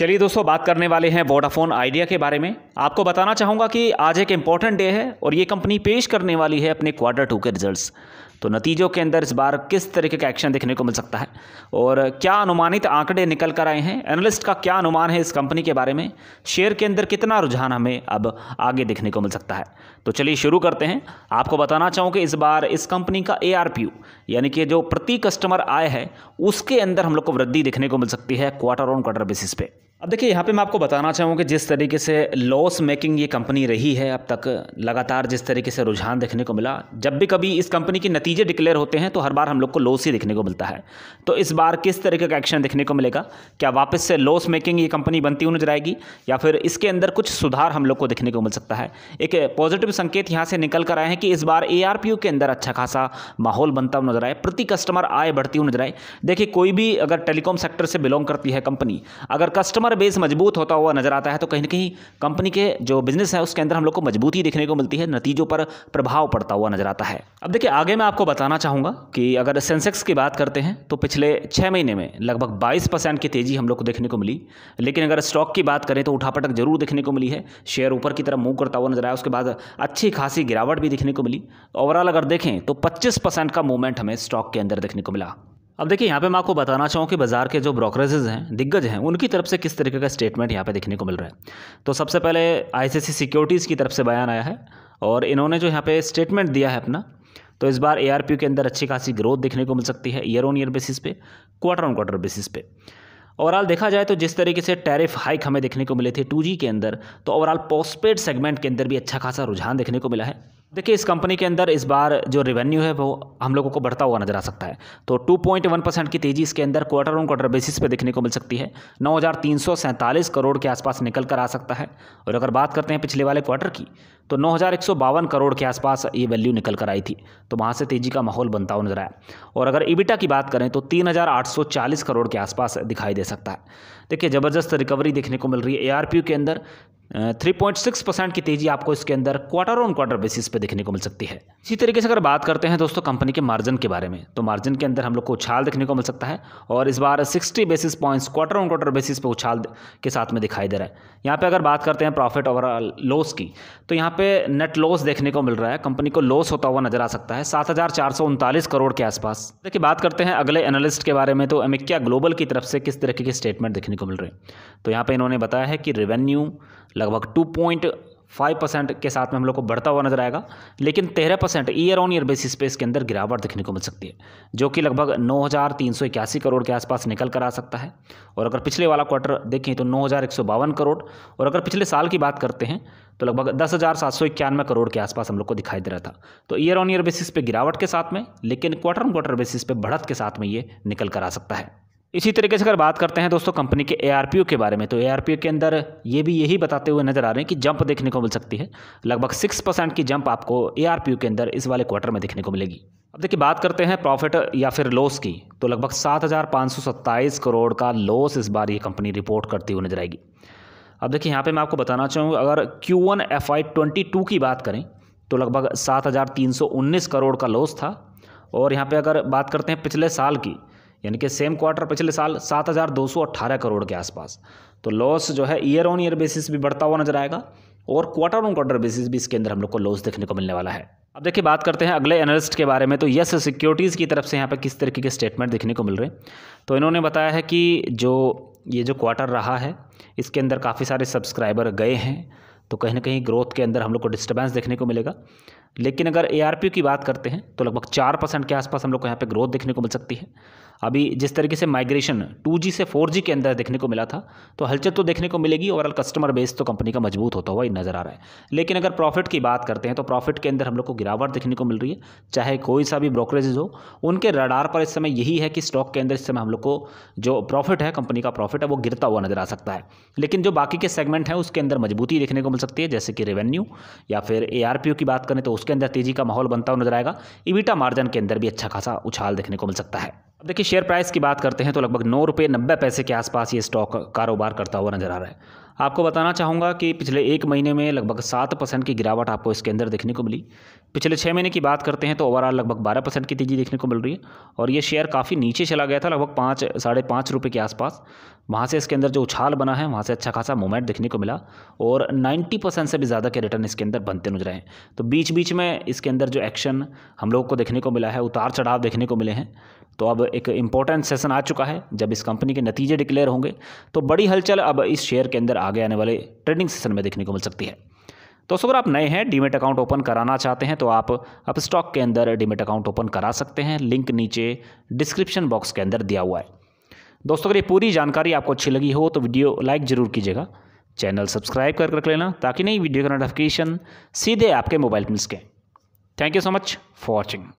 चलिए दोस्तों बात करने वाले हैं वोडाफोन आइडिया के बारे में आपको बताना चाहूँगा कि आज एक इम्पॉर्टेंट डे है और ये कंपनी पेश करने वाली है अपने क्वार्टर टू के रिजल्ट्स तो नतीजों के अंदर इस बार किस तरीके का एक्शन देखने को मिल सकता है और क्या अनुमानित आंकड़े निकल कर आए हैं एनालिस्ट का क्या अनुमान है इस कंपनी के बारे में शेयर के अंदर कितना रुझान हमें अब आगे देखने को मिल सकता है तो चलिए शुरू करते हैं आपको बताना चाहूँ कि इस बार इस कंपनी का ए यानी कि जो प्रति कस्टमर आय है उसके अंदर हम लोग को वृद्धि देखने को मिल सकती है क्वार्टर ऑन क्वार्टर बेसिस पे अब देखिए यहाँ पे मैं आपको बताना चाहूँ कि जिस तरीके से लॉस मेकिंग ये कंपनी रही है अब तक लगातार जिस तरीके से रुझान देखने को मिला जब भी कभी इस कंपनी के नतीजे डिक्लेयर होते हैं तो हर बार हम लोग को लॉस ही देखने को मिलता है तो इस बार किस तरीके का एक्शन देखने को मिलेगा क्या वापस से लॉस मेकिंग ये कंपनी बनती हुई नजर आएगी या फिर इसके अंदर कुछ सुधार हम लोग को देखने को मिल सकता है एक पॉजिटिव संकेत यहाँ से निकल कर आए हैं कि इस बार ए के अंदर अच्छा खासा माहौल बनता हुआ नजर आए प्रति कस्टमर आय बढ़ती हुई नजर आए देखिए कोई भी अगर टेलीकॉम सेक्टर से बिलोंग करती है कंपनी अगर कस्टमर कस्टमर बेस मजबूत होता हुआ नजर आता है तो कहीं ना कहीं कंपनी के जो बिजनेस है उसके अंदर हम लोग को मजबूती देखने को मिलती है नतीजों पर प्रभाव पड़ता हुआ नजर आता है अब देखिए आगे मैं आपको बताना चाहूंगा कि अगर सेंसेक्स की बात करते हैं तो पिछले छह महीने में लगभग बाईस परसेंट की तेजी हम लोग को देखने को मिली लेकिन अगर स्टॉक की बात करें तो उठापटक जरूर देखने को मिली है शेयर ऊपर की तरफ मूव करता हुआ नजर आया उसके बाद अच्छी खासी गिरावट भी देखने को मिली ओवरऑल अगर देखें तो पच्चीस का मूवमेंट हमें स्टॉक के अंदर देखने को मिला अब देखिए यहाँ पे मैं आपको बताना चाहूँ कि बाजार के जो ब्रोकरेजेज हैं दिग्गज हैं उनकी तरफ से किस तरीके का स्टेटमेंट यहाँ पे देखने को मिल रहा है तो सबसे पहले आईसीसी सिक्योरिटीज़ की तरफ से बयान आया है और इन्होंने जो यहाँ पे स्टेटमेंट दिया है अपना तो इस बार ए के अंदर अच्छी खासी ग्रोथ देखने को मिल सकती है ईयर ऑन ईयर बेसिस पे क्वार्टर ऑन क्वार्टर बेसिस पे ओवरऑल देखा जाए तो जिस तरीके से टैरिफ हाइक हमें देखने को मिले थे टू के अंदर तो ओवरऑल पोस्टपेड सेगमेंट के अंदर भी अच्छा खासा रुझान देखने को मिला है देखिए इस कंपनी के अंदर इस बार जो रेवेन्यू है वो हम लोगों को बढ़ता हुआ नजर आ सकता है तो 2.1 परसेंट की तेजी इसके अंदर क्वार्टर ऑन क्वार्टर बेसिस पे देखने को मिल सकती है नौ करोड़ के आसपास निकल कर आ सकता है और अगर बात करते हैं पिछले वाले क्वार्टर की तो नौ करोड़ के आसपास ये वैल्यू निकल कर आई थी तो वहाँ से तेज़ी का माहौल बनता हुआ नजर आया और अगर इबिटा की बात करें तो 3,840 करोड़ के आसपास दिखाई दे सकता है देखिए ज़बरदस्त रिकवरी देखने को मिल रही है एआरपीयू के अंदर 3.6 परसेंट की तेजी आपको इसके अंदर क्वार्टर ऑन क्वार्टर बेसिस पे देखने को मिल सकती है इसी तरीके से अगर बात करते हैं दोस्तों कंपनी के मार्जिन के बारे में तो मार्जिन के अंदर हम लोग को उछाल देखने को मिल सकता है और इस बार 60 basis points quarter on quarter basis पे उछाल के साथ में दिखाई दे रहा है यहाँ पर अगर बात करते हैं प्रॉफिट ओवरऑल लॉस की तो यहाँ पे नेट लॉस देखने को मिल रहा है कंपनी को लॉस होता हुआ नजर आ सकता है सात हज़ार चार सौ उनतालीस करोड़ के आसपास देखिए बात करते हैं अगले एनालिस्ट के बारे में तो अमेक्या ग्लोबल की तरफ से किस तरीके के स्टेटमेंट देखने को मिल रहे हैं तो यहाँ पर इन्होंने बताया है कि रेवेन्यू लगभग टू पॉइंट फाइव परसेंट के साथ में हम लोग को बढ़ता हुआ नजर आएगा लेकिन तेरह percent year on year basis पे इसके अंदर गिरावट देखने को मिल सकती है जो कि लगभग नौ हज़ार तीन सौ इक्यासी करोड़ के आसपास निकल कर आ सकता है और अगर पिछले वाला क्वार्टर देखें तो नौ हज़ार एक सौ बावन करोड़ और अगर पिछले साल की बात करते हैं तो लगभग दस हज़ार सात सौ इक्यानवे करोड़ के आसपास हम लोग को दिखाई दे रहा था तो ईयर ऑन ईयर बेसिस पे गिरावट के साथ में लेकिन क्वार्टर ऑन क्वार्टर बेसिस पे बढ़त के साथ में ये निकल कर आ सकता है इसी तरीके से अगर बात करते हैं दोस्तों कंपनी के ए के बारे में तो ए के अंदर ये भी यही बताते हुए नज़र आ रहे हैं कि जंप देखने को मिल सकती है लगभग सिक्स परसेंट की जंप आपको ए के अंदर इस वाले क्वार्टर में देखने को मिलेगी अब देखिए बात करते हैं प्रॉफिट या फिर लॉस की तो लगभग सात करोड़ का लॉस इस बार ये कंपनी रिपोर्ट करती हुई नजर आएगी अब देखिए यहाँ पर मैं आपको बताना चाहूँगा अगर क्यू वन की बात करें तो लगभग सात करोड़ का लॉस था और यहाँ पर अगर बात करते हैं पिछले साल की यानी कि सेम क्वार्टर पिछले साल सात हज़ार दो सौ अट्ठारह करोड़ के आसपास तो लॉस जो है ईयर ऑन ईयर बेसिस भी बढ़ता हुआ नजर आएगा और क्वार्टर ऑन क्वार्टर बेसिस भी इसके अंदर हम लोग को लॉस देखने को मिलने वाला है अब देखिए बात करते हैं अगले एनालिस्ट के बारे में तो यस सिक्योरिटीज़ की तरफ से यहाँ पर किस तरीके के स्टेटमेंट देखने को मिल रहे हैं तो इन्होंने बताया है कि जो ये जो क्वार्टर रहा है इसके अंदर काफ़ी सारे सब्सक्राइबर गए हैं तो कहीं ना कहीं ग्रोथ के अंदर हम लोग को डिस्टर्बेंस देखने को मिलेगा लेकिन अगर ए की बात करते हैं तो लगभग चार परसेंट के आसपास हम लोग को यहाँ पे ग्रोथ देखने को मिल सकती है अभी जिस तरीके से माइग्रेशन 2G से 4G के अंदर देखने को मिला था तो हलचल तो देखने को मिलेगी ओवरऑल कस्टमर बेस तो कंपनी का मजबूत होता हुआ ही नज़र आ रहा है लेकिन अगर प्रॉफिट की बात करते हैं तो प्रॉफिट के अंदर हम लोग को गिरावट देखने को मिल रही है चाहे कोई सा भी ब्रोकरेजेज हो उनके रडार पर इस समय यही है कि स्टॉक के अंदर इस समय हम लोग को जो प्रॉफिट है कंपनी का प्रॉफिट है वो गिरता हुआ नज़र आ सकता है लेकिन जो बाकी के सेगमेंट हैं उसके अंदर मजबूती देखने को मिल सकती है जैसे कि रेवेन्यू या फिर ए की बात करें तो उसके अंदर तेज़ी का माहौल बनता हुआ नजर आएगा इविटा मार्जन के अंदर भी अच्छा खासा उछाल देखने को मिल सकता है अब देखिए शेयर प्राइस की बात करते हैं तो लगभग नौ रुपये नब्बे पैसे के आसपास ये स्टॉक कारोबार करता हुआ नज़र आ रहा है आपको बताना चाहूँगा कि पिछले एक महीने में लगभग सात परसेंट की गिरावट आपको इसके अंदर देखने को मिली पिछले छः महीने की बात करते हैं तो ओवरऑल लगभग बारह परसेंट की तेज़ी देखने को मिल रही है और ये शेयर काफ़ी नीचे चला गया था लगभग पाँच साढ़े पाँच रुपये के आसपास वहाँ से इसके अंदर जो उछाल बना है वहाँ से अच्छा खासा मूवमेंट देखने को मिला और नाइन्टी परसेंट से भी ज़्यादा के रिटर्न इसके अंदर बनते नजर आए तो बीच बीच में इसके अंदर जो एक्शन हम लोग को देखने को मिला है उतार चढ़ाव देखने को मिले हैं तो अब एक इम्पॉर्टेंट सेशन आ चुका है जब इस कंपनी के नतीजे डिक्लेयर होंगे तो बड़ी हलचल अब इस शेयर के अंदर आ आगे आने वाले ट्रेडिंग सेशन में देखने को मिल सकती है दोस्तों अगर आप नए हैं डीमेट अकाउंट ओपन कराना चाहते हैं तो आप अब स्टॉक के अंदर डीमेट अकाउंट ओपन करा सकते हैं लिंक नीचे डिस्क्रिप्शन बॉक्स के अंदर दिया हुआ है दोस्तों अगर ये पूरी जानकारी आपको अच्छी लगी हो तो वीडियो लाइक ज़रूर कीजिएगा चैनल सब्सक्राइब कर रख लेना ताकि नई वीडियो का नोटिफिकेशन सीधे आपके मोबाइल मिल सकें thank you so much for watching